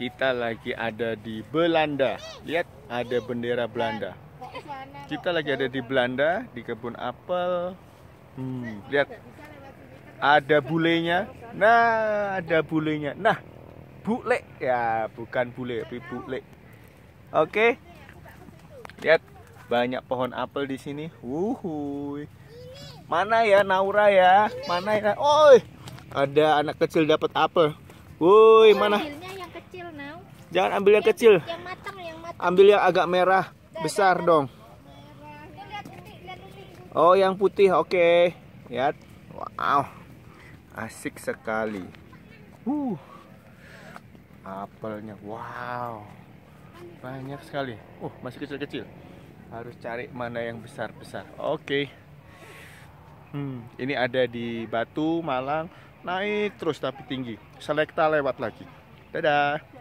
Kita lagi ada di Belanda. Lihat ada bendera Belanda. Kita lagi ada di Belanda di kebun apel. Hmm, lihat ada bulenya. Nah, ada bulenya. Nah, bule ya, bukan bule tapi bule. Oke. Lihat banyak pohon apel di sini. Wuhui. Mana ya Naura ya? Mana ya? Oh, ada anak kecil dapat apel. Woi, mana? mau. Jangan ambil yang, kecil. Yang matang, yang matang. Ambil yang agak merah, Dada, besar dong. Oh, yang putih, oke. Okay. Lihat, wow, asik sekali. Uh, apelnya, wow, banyak sekali. Uh, masih kecil-kecil. Harus cari mana yang besar-besar. Oke. Okay. Hmm, ini ada di Batu, Malang, naik terus tapi tinggi. Selekta lewat lagi. Dadah.